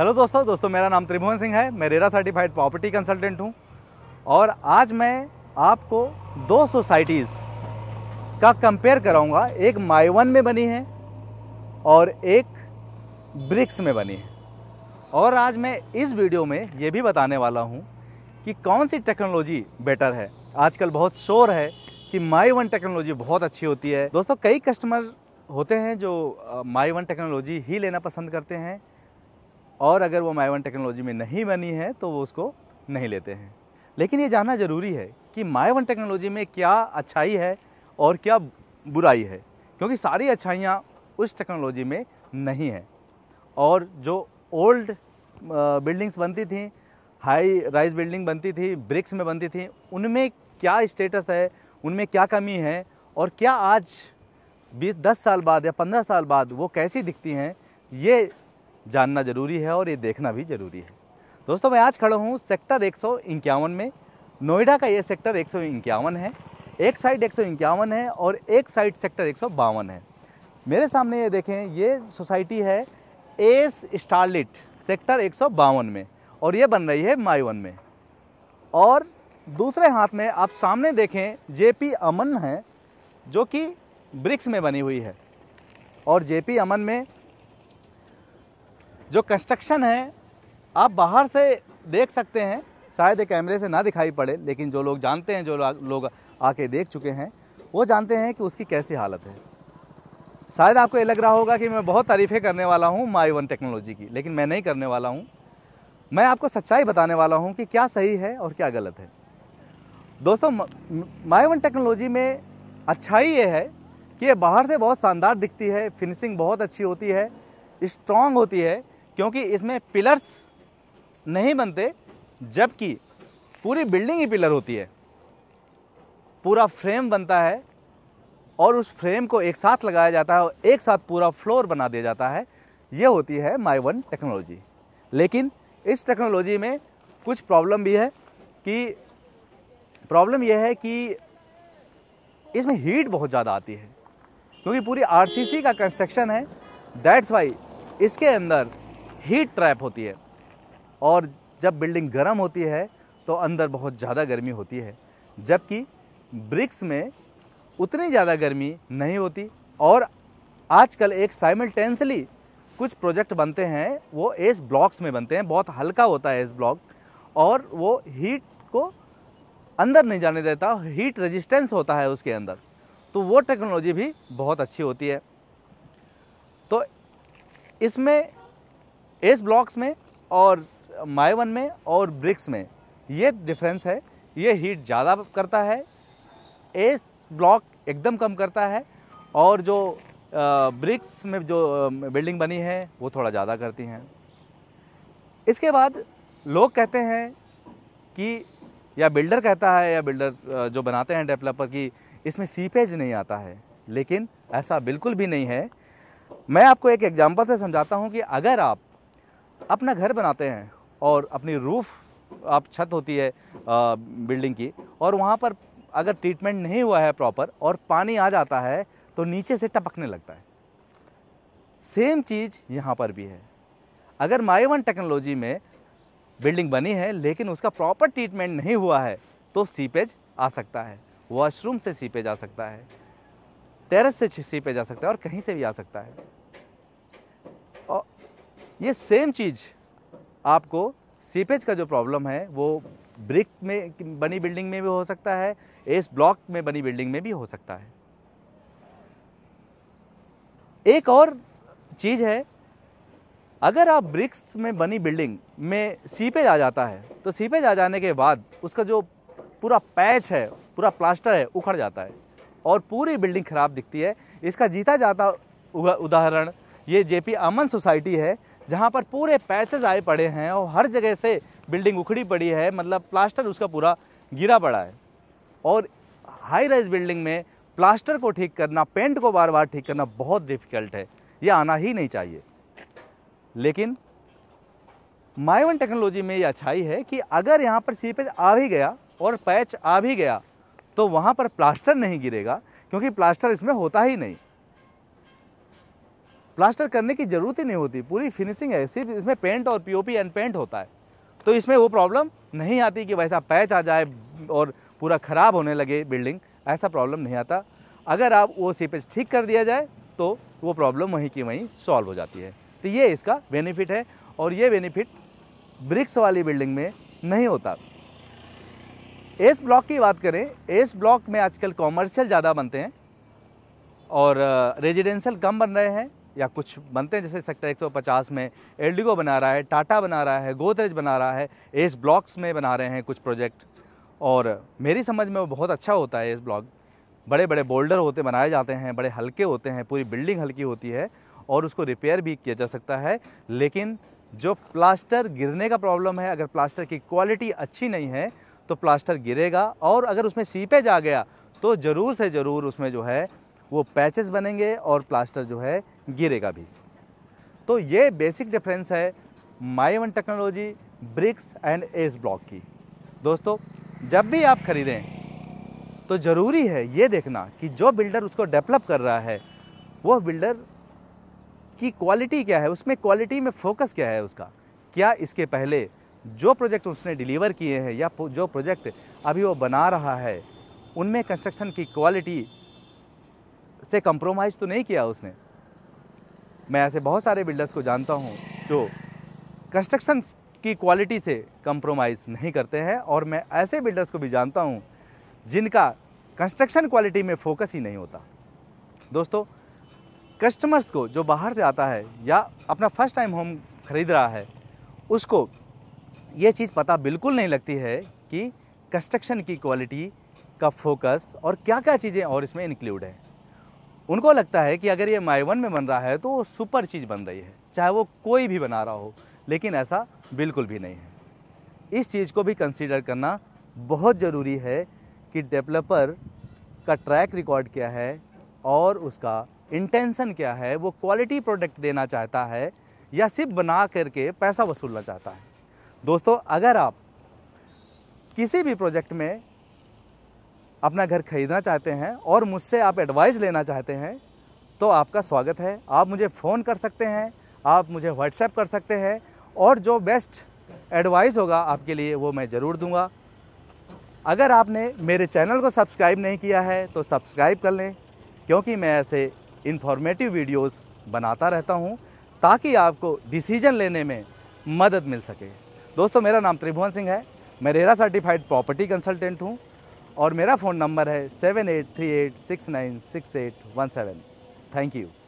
hello दोस्तों दोस्तों मेरा नाम त्रिभुवन सिंह है मैं रेरा सर्टिफाइड प्रॉपर्टी कंसल्टेंट हूँ और आज मैं आपको दो सोसाइटीज़ का कंपेयर कराऊंगा एक माईवन में बनी है और एक ब्रिक्स में बनी है और आज मैं इस वीडियो में ये भी बताने वाला हूँ कि कौन सी टेक्नोलॉजी बेटर है आजकल बहुत शोर है कि माई वन टेक्नोलॉजी बहुत अच्छी होती है दोस्तों कई कस्टमर होते हैं जो माई वन टेक्नोलॉजी ही लेना पसंद करते हैं और अगर वो माई टेक्नोलॉजी में नहीं बनी है तो वो उसको नहीं लेते हैं लेकिन ये जानना ज़रूरी है कि माई टेक्नोलॉजी में क्या अच्छाई है और क्या बुराई है क्योंकि सारी अच्छाइयाँ उस टेक्नोलॉजी में नहीं है और जो ओल्ड बिल्डिंग्स बनती थी हाई राइज बिल्डिंग बनती थी ब्रिक्स में बनती थी उनमें क्या स्टेटस है उनमें क्या कमी है और क्या आज बीस दस साल बाद या पंद्रह साल बाद वो कैसी दिखती हैं ये जानना ज़रूरी है और ये देखना भी ज़रूरी है दोस्तों मैं आज खड़ा हूँ सेक्टर एक में नोएडा का ये सेक्टर एक है एक साइड एक है और एक साइड सेक्टर एक है मेरे सामने ये देखें ये सोसाइटी है एस स्टारलिट सेक्टर एक में और ये बन रही है माईवन में और दूसरे हाथ में आप सामने देखें जेपी अमन है जो कि ब्रिक्स में बनी हुई है और जेपी अमन में जो कंस्ट्रक्शन है आप बाहर से देख सकते हैं शायद कैमरे से ना दिखाई पड़े लेकिन जो लोग जानते हैं जो लोग आके देख चुके हैं वो जानते हैं कि उसकी कैसी हालत है शायद आपको ये लग रहा होगा कि मैं बहुत तारीफ़ें करने वाला हूँ माई वन टेक्नोलॉजी की लेकिन मैं नहीं करने वाला हूँ मैं आपको सच्चाई बताने वाला हूँ कि क्या सही है और क्या गलत है दोस्तों माई वन टेक्नोलॉजी में अच्छाई ये है कि ये बाहर से बहुत शानदार दिखती है फिनिशिंग बहुत अच्छी होती है स्ट्रॉन्ग होती है क्योंकि इसमें पिलर्स नहीं बनते जबकि पूरी बिल्डिंग ही पिलर होती है पूरा फ्रेम बनता है और उस फ्रेम को एक साथ लगाया जाता है और एक साथ पूरा फ्लोर बना दिया जाता है ये होती है माई वन टेक्नोलॉजी लेकिन इस टेक्नोलॉजी में कुछ प्रॉब्लम भी है कि प्रॉब्लम यह है कि इसमें हीट बहुत ज़्यादा आती है क्योंकि पूरी आरसीसी का कंस्ट्रक्शन है दैट्स वाई इसके अंदर हीट ट्रैप होती है और जब बिल्डिंग गर्म होती है तो अंदर बहुत ज़्यादा गर्मी होती है जबकि ब्रिक्स में उतनी ज़्यादा गर्मी नहीं होती और आजकल एक साइमल्टेंसली कुछ प्रोजेक्ट बनते हैं वो एस ब्लॉक्स में बनते हैं बहुत हल्का होता है एस ब्लॉक और वो हीट को अंदर नहीं जाने देता हीट रेजिस्टेंस होता है उसके अंदर तो वो टेक्नोलॉजी भी बहुत अच्छी होती है तो इसमें एस ब्लॉक्स में और माई वन में और ब्रिक्स में ये डिफरेंस है ये हीट ज़्यादा करता है एस ब्लॉक एकदम कम करता है और जो ब्रिक्स में जो बिल्डिंग बनी है वो थोड़ा ज़्यादा करती हैं इसके बाद लोग कहते हैं कि या बिल्डर कहता है या बिल्डर जो बनाते हैं डेवलपर की इसमें सीपेज नहीं आता है लेकिन ऐसा बिल्कुल भी नहीं है मैं आपको एक एग्जांपल से समझाता हूँ कि अगर आप अपना घर बनाते हैं और अपनी रूफ़ आप छत होती है आ, बिल्डिंग की और वहाँ पर अगर ट्रीटमेंट नहीं हुआ है प्रॉपर और पानी आ जाता है तो नीचे से टपकने लगता है सेम चीज़ यहाँ पर भी है अगर माईवन टेक्नोलॉजी में बिल्डिंग बनी है लेकिन उसका प्रॉपर ट्रीटमेंट नहीं हुआ है तो सीपेज आ सकता है वॉशरूम से सीपेज आ सकता है टेरेस से सीपेज आ सकता है और कहीं से भी आ सकता है ये सेम चीज़ आपको सीपेज का जो प्रॉब्लम है वो ब्रिक में बनी बिल्डिंग में भी हो सकता है एस ब्लॉक में बनी बिल्डिंग में भी हो सकता है एक और चीज़ है अगर आप ब्रिक्स में बनी बिल्डिंग में सीपेज आ जाता है तो सीपेज आ जाने के बाद उसका जो पूरा पैच है पूरा प्लास्टर है उखड़ जाता है और पूरी बिल्डिंग ख़राब दिखती है इसका जीता जाता उदाहरण ये जेपी अमन सोसाइटी है जहाँ पर पूरे पैसे आए पड़े हैं और हर जगह से बिल्डिंग उखड़ी पड़ी है मतलब प्लास्टर उसका पूरा गिरा पड़ा है और हाई राइज बिल्डिंग में प्लास्टर को ठीक करना पेंट को बार बार ठीक करना बहुत डिफ़िकल्ट है ये आना ही नहीं चाहिए लेकिन माइवन टेक्नोलॉजी में ये अच्छाई है कि अगर यहाँ पर सीपेज आ भी गया और पैच आ भी गया तो वहाँ पर प्लास्टर नहीं गिरेगा क्योंकि प्लास्टर इसमें होता ही नहीं प्लास्टर करने की ज़रूरत ही नहीं होती पूरी फिनिशिंग है सिर्फ इसमें पेंट और पीओपी एंड पेंट होता है तो इसमें वो प्रॉब्लम नहीं आती कि वैसा पैच आ जाए और पूरा ख़राब होने लगे बिल्डिंग ऐसा प्रॉब्लम नहीं आता अगर आप वो सीपेज ठीक कर दिया जाए तो वो प्रॉब्लम वहीं की वहीं सॉल्व हो जाती है तो ये इसका बेनिफिट है और ये बेनिफिट ब्रिक्स वाली बिल्डिंग में नहीं होता एस ब्लॉक की बात करें एस ब्लॉक में आजकल कॉमर्शियल ज़्यादा बनते हैं और रेजिडेंशियल कम बन रहे हैं या कुछ बनते हैं जैसे सेक्टर 150 में एलडीगो बना रहा है टाटा बना रहा है गोदरेज बना रहा है एस ब्लॉक्स में बना रहे हैं कुछ प्रोजेक्ट और मेरी समझ में वो बहुत अच्छा होता है एस ब्लॉक बड़े बड़े बोल्डर होते बनाए जाते हैं बड़े हल्के होते हैं पूरी बिल्डिंग हल्की होती है और उसको रिपेयर भी किया जा सकता है लेकिन जो प्लास्टर गिरने का प्रॉब्लम है अगर प्लास्टर की क्वालिटी अच्छी नहीं है तो प्लास्टर गिरेगा और अगर उसमें सीपेज आ गया तो ज़रूर से ज़रूर उसमें जो है वो पैचेस बनेंगे और प्लास्टर जो है गिरेगा भी तो ये बेसिक डिफरेंस है my one technology bricks and S block की दोस्तों जब भी आप खरीदें तो ज़रूरी है ये देखना कि जो बिल्डर उसको डेवलप कर रहा है वो बिल्डर की क्वालिटी क्या है उसमें क्वालिटी में फोकस क्या है उसका क्या इसके पहले जो प्रोजेक्ट उसने डिलीवर किए हैं या जो प्रोजेक्ट अभी वो बना रहा है उनमें कंस्ट्रक्शन की क्वालिटी से कंप्रोमाइज़ तो नहीं किया उसने मैं ऐसे बहुत सारे बिल्डर्स को जानता हूँ जो कंस्ट्रक्शन की क्वालिटी से कंप्रोमाइज़ नहीं करते हैं और मैं ऐसे बिल्डर्स को भी जानता हूँ जिनका कंस्ट्रक्शन क्वालिटी में फोकस ही नहीं होता दोस्तों कस्टमर्स को जो बाहर से आता है या अपना फर्स्ट टाइम होम खरीद रहा है उसको ये चीज़ पता बिल्कुल नहीं लगती है कि कंस्ट्रक्शन की क्वालिटी का फोकस और क्या क्या चीज़ें और इसमें इंक्लूड है उनको लगता है कि अगर ये माइवन में बन रहा है तो सुपर चीज़ बन रही है चाहे वो कोई भी बना रहा हो लेकिन ऐसा बिल्कुल भी नहीं है इस चीज़ को भी कंसीडर करना बहुत ज़रूरी है कि डेवलपर का ट्रैक रिकॉर्ड क्या है और उसका इंटेंसन क्या है वो क्वालिटी प्रोडक्ट देना चाहता है या सिर्फ बना करके पैसा वसूलना चाहता है दोस्तों अगर आप किसी भी प्रोजेक्ट में अपना घर खरीदना चाहते हैं और मुझसे आप एडवाइस लेना चाहते हैं तो आपका स्वागत है आप मुझे फ़ोन कर सकते हैं आप मुझे व्हाट्सएप कर सकते हैं और जो बेस्ट एडवाइस होगा आपके लिए वो मैं ज़रूर दूंगा अगर आपने मेरे चैनल को सब्सक्राइब नहीं किया है तो सब्सक्राइब कर लें क्योंकि मैं ऐसे इन्फॉर्मेटिव वीडियोस बनाता रहता हूं ताकि आपको डिसीजन लेने में मदद मिल सके दोस्तों मेरा नाम त्रिभुवन सिंह है मैं रेरा सर्टिफाइड प्रॉपर्टी कंसल्टेंट हूँ और मेरा फ़ोन नंबर है seven eight three eight six nine six eight one seven thank you